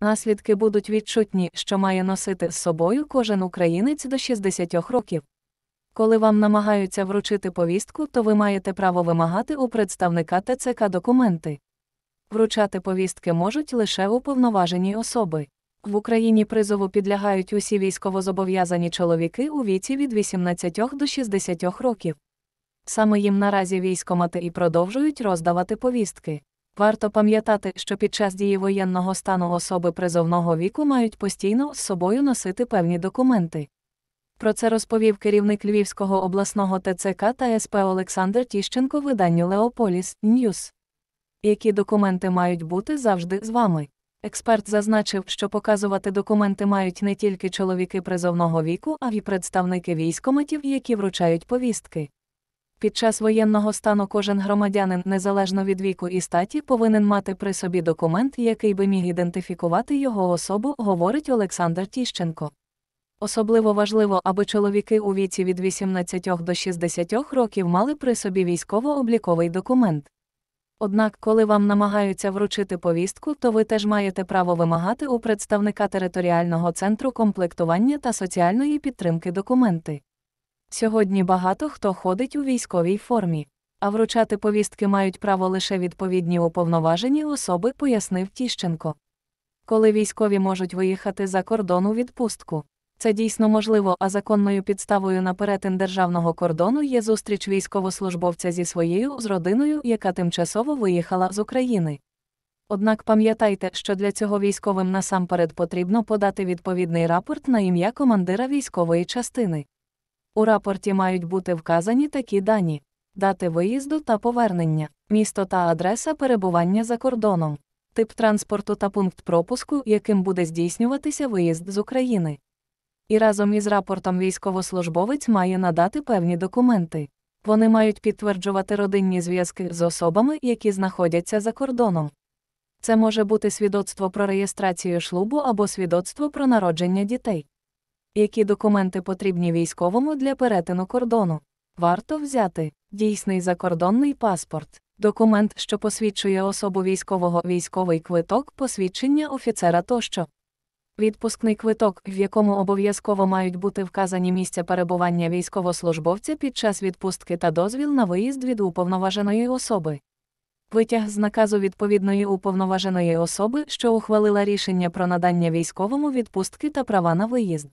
Наслідки будуть відчутні, що має носити з собою кожен українець до 60 років. Коли вам намагаються вручити повістку, то ви маєте право вимагати у представника ТЦК документи. Вручати повістки можуть лише уповноважені особи. В Україні призову підлягають усі військовозобов'язані чоловіки у віці від 18 до 60 років. Саме їм наразі військомати і продовжують роздавати повістки. Варто пам'ятати, що під час дії воєнного стану особи призовного віку мають постійно з собою носити певні документи. Про це розповів керівник Львівського обласного ТЦК та СП Олександр Тіщенко виданню Леополіс Ньюс. Які документи мають бути завжди з вами? Експерт зазначив, що показувати документи мають не тільки чоловіки призовного віку, а й представники військоматів, які вручають повістки. Під час воєнного стану кожен громадянин, незалежно від віку і статі, повинен мати при собі документ, який би міг ідентифікувати його особу, говорить Олександр Тіщенко. Особливо важливо, аби чоловіки у віці від 18 до 60 років мали при собі військово-обліковий документ. Однак, коли вам намагаються вручити повістку, то ви теж маєте право вимагати у представника територіального центру комплектування та соціальної підтримки документи. Сьогодні багато хто ходить у військовій формі, а вручати повістки мають право лише відповідні уповноважені особи, пояснив Тіщенко. Коли військові можуть виїхати за кордон у відпустку. Це дійсно можливо, а законною підставою на перетин державного кордону є зустріч військовослужбовця зі своєю з родиною, яка тимчасово виїхала з України. Однак пам'ятайте, що для цього військовим насамперед потрібно подати відповідний рапорт на ім'я командира військової частини. У рапорті мають бути вказані такі дані: дати виїзду та повернення, місто та адреса перебування за кордоном, тип транспорту та пункт пропуску, яким буде здійснюватися виїзд з України. І разом із рапортом військовослужбовець має надати певні документи. Вони мають підтверджувати родинні зв'язки з особами, які знаходяться за кордоном. Це може бути свідоцтво про реєстрацію шлубу або свідоцтво про народження дітей які документи потрібні військовому для перетину кордону. Варто взяти дійсний закордонний паспорт, документ, що посвідчує особу військового, військовий квиток, посвідчення офіцера тощо. Відпускний квиток, в якому обов'язково мають бути вказані місця перебування військовослужбовця під час відпустки та дозвіл на виїзд від уповноваженої особи. Витяг з наказу відповідної уповноваженої особи, що ухвалила рішення про надання військовому відпустки та права на виїзд.